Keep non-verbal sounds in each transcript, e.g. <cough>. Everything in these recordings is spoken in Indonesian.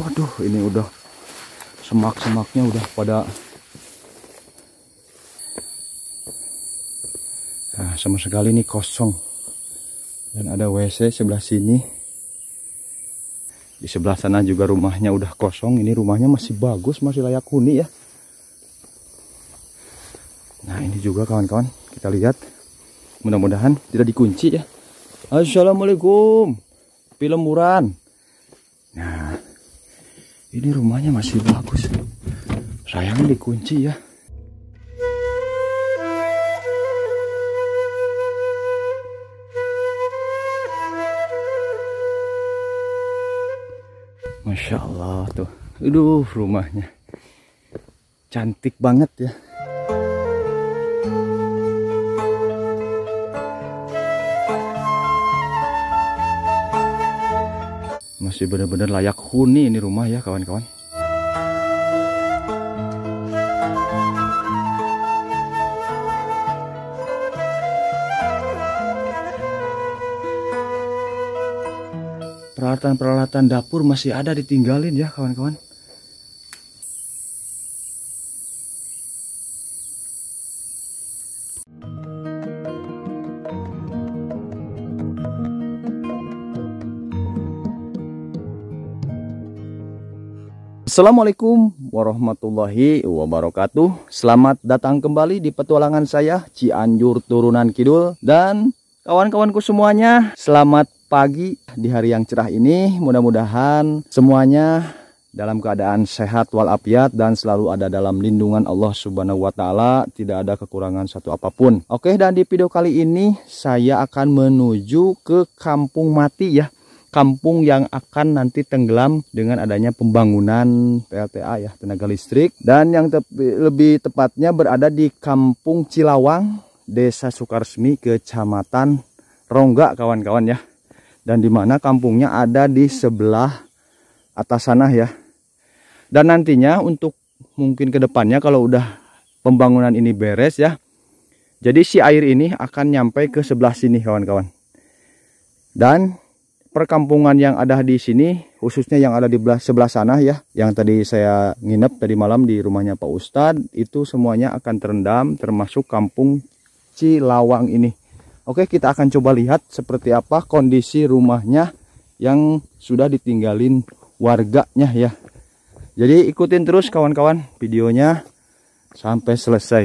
waduh ini udah semak-semaknya udah pada nah, sama sekali ini kosong dan ada WC sebelah sini di sebelah sana juga rumahnya udah kosong ini rumahnya masih bagus masih layak huni ya nah ini juga kawan-kawan kita lihat mudah-mudahan tidak dikunci ya Assalamualaikum film Muran nah ini rumahnya masih bagus Sayang dikunci ya Masya Allah tuh Aduh rumahnya Cantik banget ya Masih benar-benar layak huni ini rumah ya kawan-kawan. Peralatan-peralatan dapur masih ada ditinggalin ya kawan-kawan. Assalamualaikum warahmatullahi wabarakatuh Selamat datang kembali di petualangan saya Cianjur Turunan Kidul Dan kawan-kawanku semuanya Selamat pagi di hari yang cerah ini Mudah-mudahan semuanya dalam keadaan sehat walafiat dan selalu ada dalam lindungan Allah Subhanahu wa taala, tidak ada kekurangan satu apapun. Oke, dan di video kali ini saya akan menuju ke Kampung Mati ya kampung yang akan nanti tenggelam dengan adanya pembangunan PLTA ya tenaga listrik dan yang te lebih tepatnya berada di kampung Cilawang Desa Sukarsmi Kecamatan Rongga kawan-kawan ya dan dimana kampungnya ada di sebelah atas sana ya dan nantinya untuk mungkin kedepannya kalau udah pembangunan ini beres ya jadi si air ini akan nyampe ke sebelah sini kawan-kawan dan perkampungan yang ada di sini, khususnya yang ada di sebelah sana ya, yang tadi saya nginep tadi malam di rumahnya Pak Ustadz, itu semuanya akan terendam termasuk kampung Cilawang ini. Oke, kita akan coba lihat seperti apa kondisi rumahnya yang sudah ditinggalin warganya ya. Jadi ikutin terus kawan-kawan videonya sampai selesai.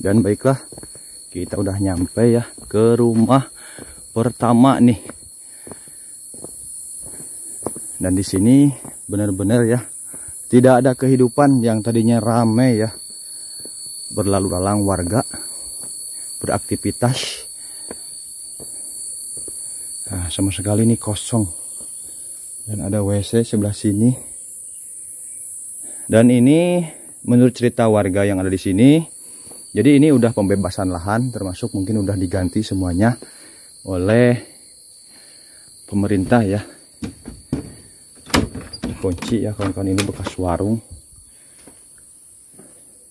Dan baiklah, kita udah nyampe ya ke rumah pertama nih dan di sini benar-benar ya tidak ada kehidupan yang tadinya ramai ya berlalu lalang warga beraktivitas nah, sama sekali ini kosong dan ada WC sebelah sini dan ini menurut cerita warga yang ada di sini jadi ini udah pembebasan lahan termasuk mungkin udah diganti semuanya oleh pemerintah ya kunci ya kawan-kawan ini bekas warung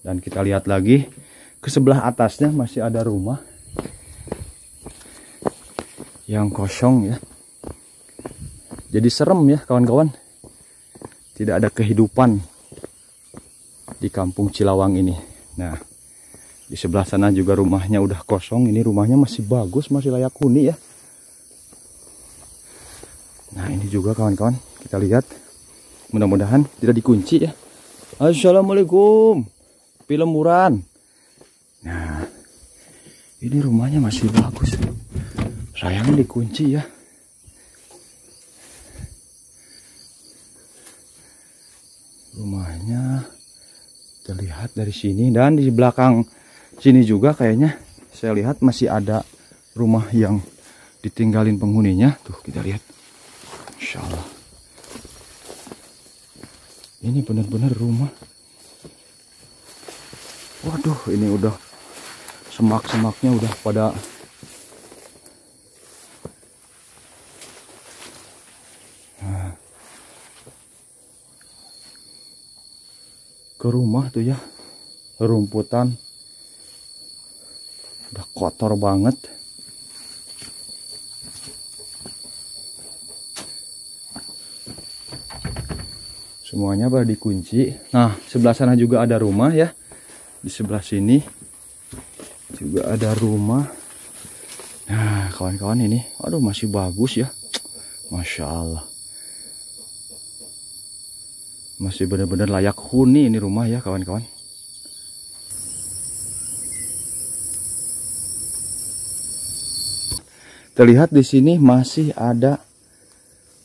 dan kita lihat lagi ke sebelah atasnya masih ada rumah yang kosong ya jadi serem ya kawan-kawan tidak ada kehidupan di kampung Cilawang ini nah di sebelah sana juga rumahnya udah kosong ini rumahnya masih bagus masih layak huni ya Nah ini juga kawan-kawan kita lihat mudah-mudahan tidak dikunci ya Assalamualaikum film Muran Nah Ini rumahnya masih bagus sayang dikunci ya Rumahnya Terlihat dari sini Dan di belakang sini juga kayaknya Saya lihat masih ada rumah yang ditinggalin penghuninya Tuh kita lihat Insya ini benar-benar rumah waduh ini udah semak-semaknya udah pada nah. ke rumah tuh ya rumputan udah kotor banget semuanya baru dikunci nah sebelah sana juga ada rumah ya di sebelah sini juga ada rumah nah kawan-kawan ini aduh masih bagus ya Masya Allah masih benar-benar layak huni ini rumah ya kawan-kawan terlihat di sini masih ada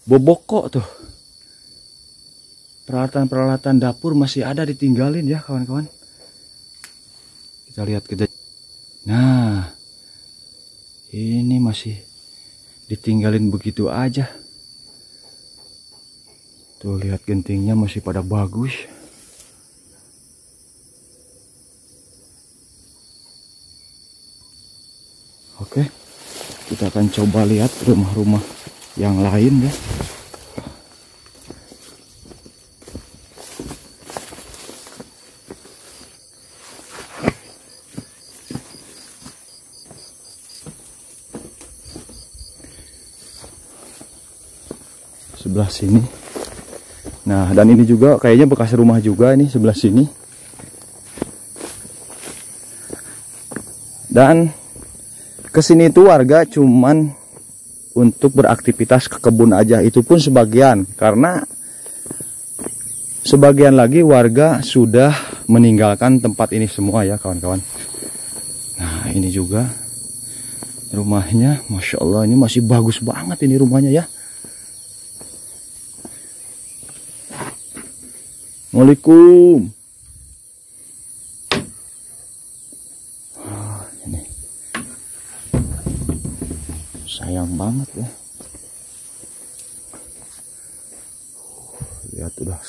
bobokok tuh peralatan-peralatan dapur masih ada ditinggalin ya kawan-kawan kita lihat kita nah ini masih ditinggalin begitu aja tuh lihat gentingnya masih pada bagus oke kita akan coba lihat rumah-rumah yang lain ya sebelah sini. Nah, dan ini juga kayaknya bekas rumah juga ini sebelah sini. Dan kesini itu warga cuman untuk beraktivitas ke kebun aja itu pun sebagian karena sebagian lagi warga sudah meninggalkan tempat ini semua ya kawan-kawan nah ini juga rumahnya Masya Allah ini masih bagus banget ini rumahnya ya Assalamualaikum. Ah, ini. Sayang banget ya. Lihat udah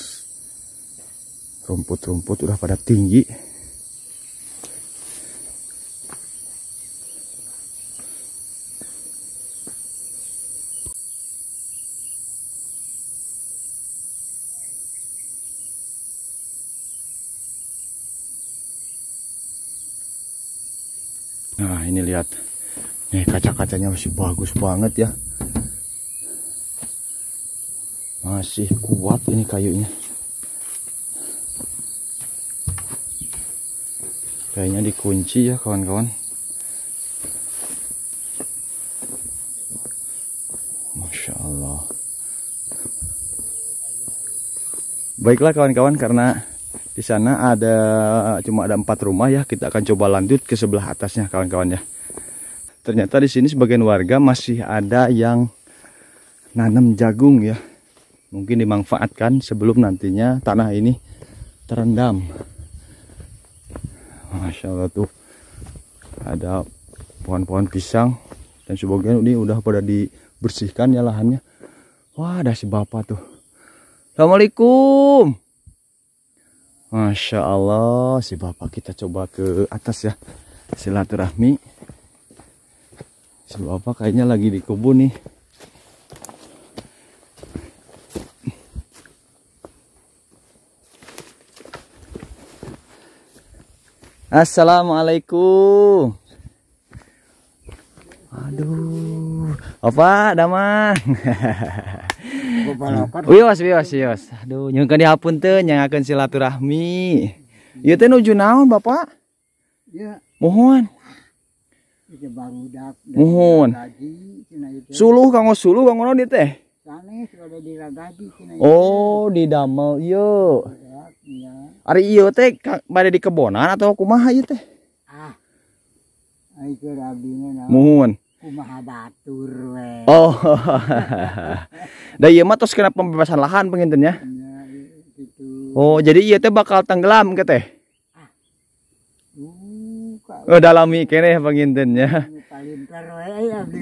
rumput-rumput udah pada tinggi. nih lihat nih kaca-kacanya masih bagus banget ya masih kuat ini kayunya kayaknya dikunci ya kawan-kawan Masya Allah baiklah kawan-kawan karena di sana ada cuma ada empat rumah ya kita akan coba lanjut ke sebelah atasnya kawan-kawan ya ternyata di sini sebagian warga masih ada yang nanam jagung ya mungkin dimanfaatkan sebelum nantinya tanah ini terendam Masya Allah tuh ada pohon-pohon pisang dan sebagian ini udah pada dibersihkan ya lahannya wah ada si bapak tuh Assalamualaikum Masya Allah si bapak kita coba ke atas ya silaturahmi si bapak kayaknya lagi di kebun nih Assalamualaikum Aduh Apa damang Wios wios wios Aduh nyungkan dihapun tuh Nyangakan silaturahmi Iya tenu junaun naon bapak Ya Mohon mohon suluh kanggo suluh kanggo naon teh oh di damel yo iya. iya, iya. ari iya teh pada di kebonan atau kumaha ieu teh ah, ah mohon kumaha batur we oh <laughs> da ieu mah tos kena pembebasan lahan pengintennya gitu. oh jadi iya teh bakal tenggelam ke teh Oh, dalami kene pengintennya.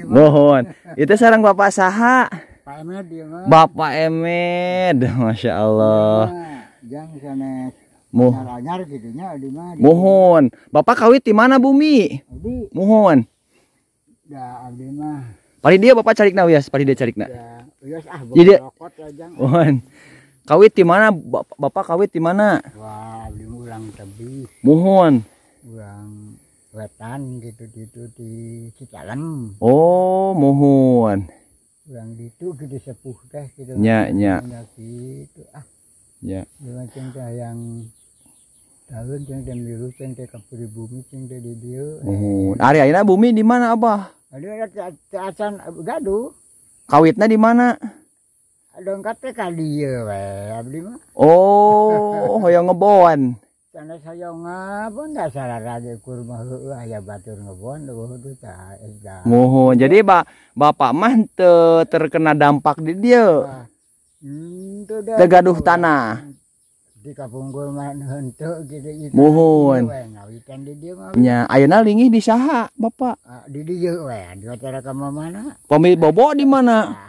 Mohon. Itu sarang Bapak saha? Pak Emed. Bapak Emed, Masya Allah. Mohon. Mohon. Bapak kawit di mana bumi? Mohon. Ya, abdi mah. Pari dia Bapak carik na wias, pari dia carik na. ah, Jadi, mohon. Kawit di mana? Bapak kawit di mana? Wah, abdi ulang Mohon. Ulang wetan gitu-gitu di Citalan. Oh, mohon. yang itu gitu sepuh teh gitu. Ya, ya. Nya, nya. Gitu ah. Ya. Macam teh yang tahun yang teh biru ceng teh kapuri bumi ceng teh di dia. Oh, hari ayeuna bumi di mana Abah? Ada teasan gaduh. Kawitnya di mana? Dongkat teh ka dieu abdi mah. Oh, <laughs> yang ngebon. Karena saya ngapun dah salah lagi kurma ayah batur ngebon itu tak. Eh, Moho, jadi ba bapak mah te, terkena dampak di dia. Ah, nah, Tegaduh tanah. Di kampung kurma hentuk gitu. gitu. Mohon. Ya, ayana lingi di saha bapak. Ah, di dia, di acara kamu mana? Pemilik bobo di mana? Ah,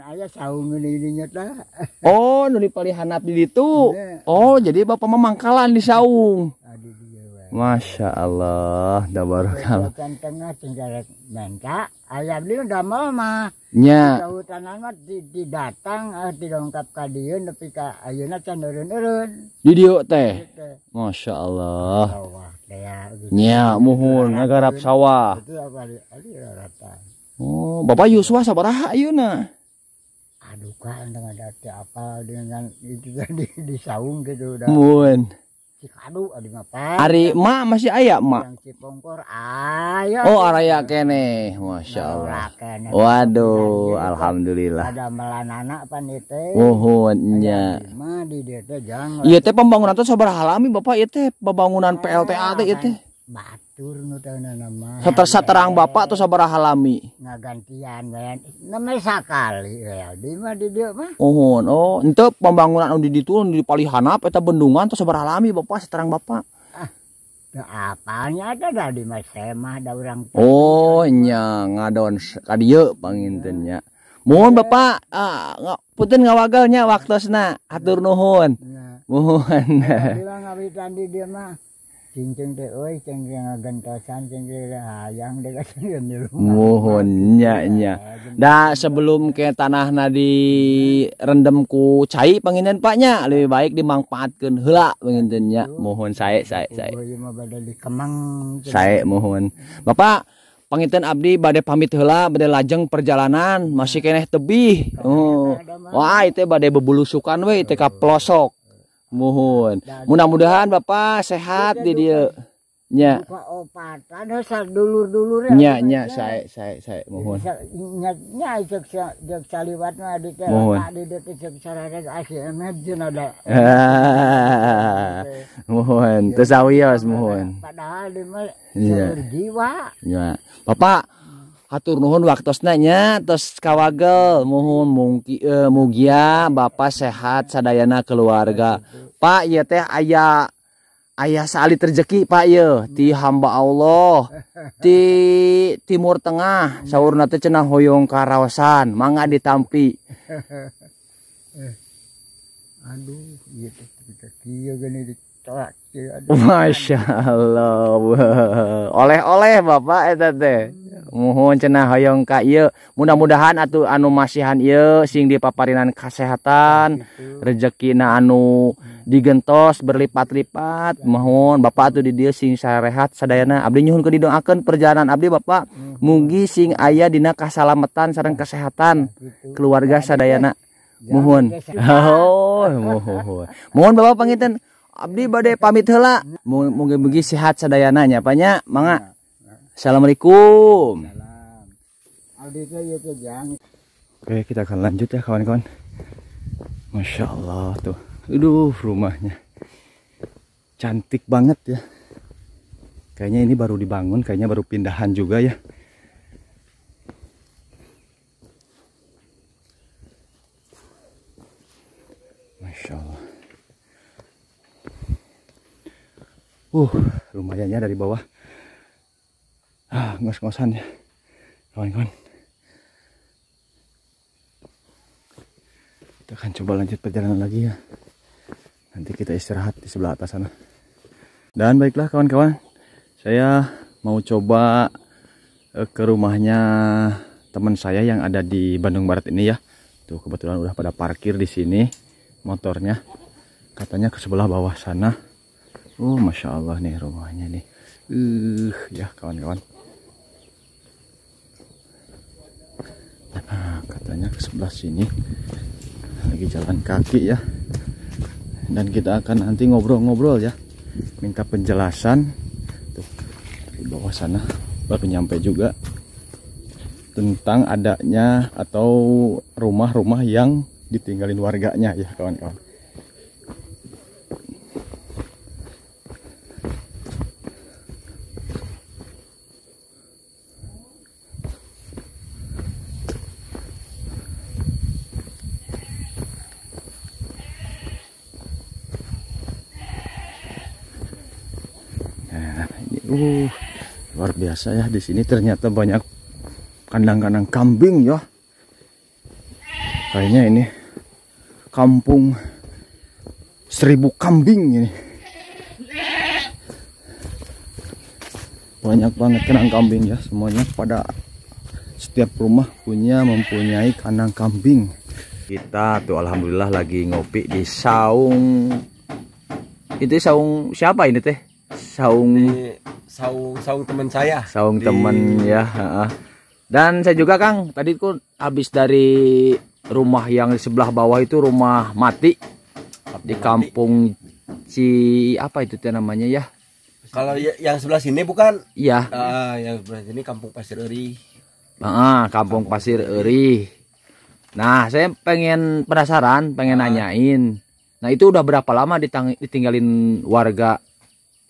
ayah saung ini nyata. <laughs> Oh, nuli palihanap di ditu. Iya. Oh, jadi bapak memangkalan di saung. Masya Allah, dah kalah. Hutan tengah tinggal menta, ayam dia udah mah. Nya. Hutan amat di, eh, di datang, ah, di lengkap kadiu, tapi ka ayunnya cenderun cenderun Di dia teh. Masya Allah. Ya, gitu. Nya, agar rap sawah. Oh, Bapak Yuswa sabaraha ayeuna? suka dengan ada arti apa dengan itu tadi <laughs> di saung gitu udah muen cikadu adi apa hari ma masih ayah ma yang cipongkor ayah oh araya kene masya allah kene. waduh nah, alhamdulillah ada melanana panite mohonnya ma di dete jangan iya teh pembangunan tuh sabar halami bapak iya teh pembangunan PLTA teh iya teh Seter saterang bapak tuh sabar halami. Nah gantian men. Kan? Namanya sakali ya. Di mah di dia mah. Oh, oh, itu pembangunan anu di ditu anu di palihanap itu bendungan tuh sabar halami bapak seterang bapak. Ah. Nah, apanya ada dah di mah semah da urang. Oh, nya ngadon ka dieu panginten ya. Mohon Bapak uh, ah, Putin ngawagalnya waktu waktosna atur nuhun. Ya. mohon Muhun. ngawitan di dia mah muhunnya dah sebelum ke tanah nadi rendemku cai penginan paknya lebih baik dimanfaatkan hela pengintennya mohon saya saya saya saya mohon bapak penginten abdi badai pamit hela badai lajeng perjalanan masih keneh tebih oh wah itu badai sukan weh itu pelosok Mohon. Mudah-mudahan Bapak sehat di dia. Nya. Obatan oh, oh, dulur-dulur ya. Nya nya saya saya saya mohon. Nya nya jek jek mah di teh di teh jek sarare asieuna jeung ada. Mohon, <laughs> tesawios mohon. Padahal di mah iya. jiwa. Ya. Bapak Hatur nuhun waktu nya tos kawagel mohon mungki e, mugia bapak sehat sadayana keluarga. Iya, Pak ya teh ayah ayah salit terjeki, Pak ya di hmm. hamba Allah di Timur Tengah hmm. sahur nate cenah hoyong karawasan mangga ditampi. <laughs> Eh. Aduh, iya teh ya gini ditolak Iya, <laughs> Masya Allah oleh-oleh Bapak tete mohon cenah hoyong Ka Iye mudah-mudahan atau anu masihan Iye sing di paparinan kesehatan nah, gitu. rejeki na anu hmm. digentos berlipat-lipat iya. mohon Bapak tuh di dia sing sarehat sadayana Abdi nyuhun ke didoakan perjalanan Abdi Bapak hmm. mugi sing ayah dina salametan, sarang nah, kesehatan nah, gitu. keluarga gitu. sadayana mohon oh mohon mohon Bapak pangitan Abdi badai pamit hela mungkin mugi sehat nya banyak manga Assalamualaikum Oke kita akan lanjut ya kawan-kawan Masya Allah tuh Aduh rumahnya Cantik banget ya Kayaknya ini baru dibangun Kayaknya baru pindahan juga ya Masya Allah uh lumayan ya dari bawah ah ngos-ngosan ya kawan-kawan kita akan coba lanjut perjalanan lagi ya nanti kita istirahat di sebelah atas sana dan baiklah kawan-kawan saya mau coba eh, ke rumahnya teman saya yang ada di Bandung Barat ini ya tuh kebetulan udah pada parkir di sini motornya katanya ke sebelah bawah sana Oh, masya Allah nih rumahnya nih. Uh, ya kawan-kawan. Nah, katanya ke sebelah sini lagi jalan kaki ya. Dan kita akan nanti ngobrol-ngobrol ya, minta penjelasan. Tuh di bawah sana baru nyampe juga tentang adanya atau rumah-rumah yang ditinggalin warganya ya kawan-kawan. Uh, luar biasa ya di sini ternyata banyak kandang-kandang kambing ya. Kayaknya ini kampung seribu kambing ini. Banyak banget kandang kambing ya semuanya pada setiap rumah punya mempunyai kandang kambing kita tuh alhamdulillah lagi ngopi di saung itu saung siapa ini teh saung saung saung teman saya saung di... teman ya dan saya juga Kang tadi ku habis dari rumah yang di sebelah bawah itu rumah mati Kampung di kampung mati. si apa itu namanya ya kalau ya, yang sebelah sini bukan ya uh, yang sebelah sini kampung pasir eri ah kampung, kampung pasir eri nah saya pengen penasaran pengen uh. nanyain nah itu udah berapa lama ditinggalin warga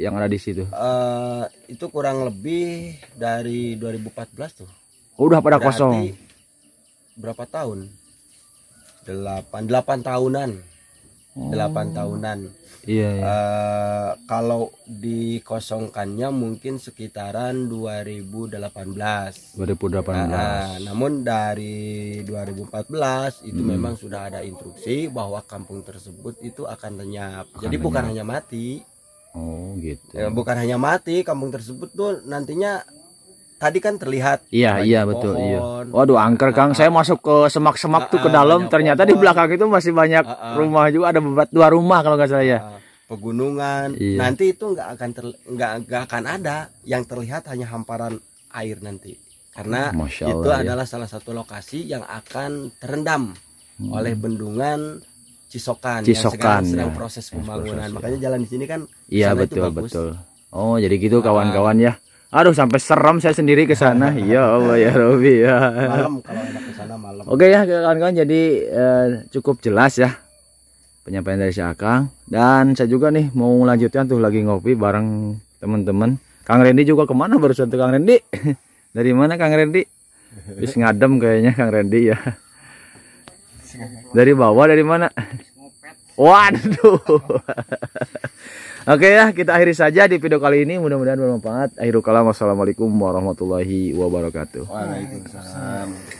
yang ada di situ? Uh, itu kurang lebih dari 2014 tuh. Oh, udah pada Berarti kosong. Berapa tahun? 8 8 tahunan. Oh. 8 tahunan. Iya. iya. Uh, kalau dikosongkannya mungkin sekitaran 2018. 2018. Uh, namun dari 2014 itu hmm. memang sudah ada instruksi bahwa kampung tersebut itu akan lenyap. Akan Jadi lenyap. bukan hanya mati, Oh gitu. Ya, bukan hanya mati, kampung tersebut tuh nantinya tadi kan terlihat. Iya iya betul. iya. Waduh angker nah, Kang, ah, ah. saya masuk ke semak-semak nah, tuh ke ah, dalam, ternyata pohon, di belakang itu masih banyak nah, rumah juga ada beberapa dua rumah kalau nggak salah ya. Pegunungan. Iya. Nanti itu nggak akan ter nggak nggak akan ada yang terlihat hanya hamparan air nanti, karena Allah, itu ya. adalah salah satu lokasi yang akan terendam hmm. oleh bendungan Cisokan, Cisokan yang sedang, ya. proses pembangunan. Proses, Makanya ya. jalan di sini kan Iya betul betul. Oh, jadi gitu ah. kawan-kawan ya. Aduh sampai serem saya sendiri ke sana. <laughs> ya Allah ya Robi ya. Malam kalau enak ke malam. Oke ya kawan-kawan jadi eh, cukup jelas ya penyampaian dari si Kang. dan saya juga nih mau lanjutkan tuh lagi ngopi bareng teman-teman. Kang Rendi juga kemana barusan tuh Kang Rendi? <laughs> dari mana Kang Rendi? Bis ngadem kayaknya Kang Rendi ya. Dari bawah dari mana? Waduh. Oke ya, kita akhiri saja di video kali ini. Mudah-mudahan bermanfaat. Akhirul kalam. Wassalamualaikum warahmatullahi wabarakatuh. Waalaikumsalam.